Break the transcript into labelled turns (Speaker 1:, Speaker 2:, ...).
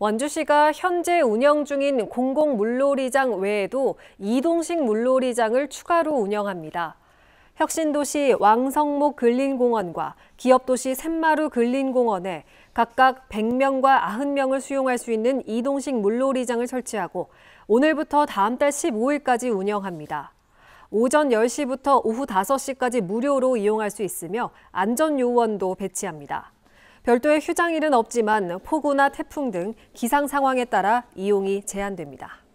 Speaker 1: 원주시가 현재 운영 중인 공공물놀이장 외에도 이동식 물놀이장을 추가로 운영합니다. 혁신도시 왕성목 근린공원과 기업도시 샘마루 근린공원에 각각 100명과 90명을 수용할 수 있는 이동식 물놀이장을 설치하고 오늘부터 다음 달 15일까지 운영합니다. 오전 10시부터 오후 5시까지 무료로 이용할 수 있으며 안전요원도 배치합니다. 별도의 휴장일은 없지만 폭우나 태풍 등 기상 상황에 따라 이용이 제한됩니다.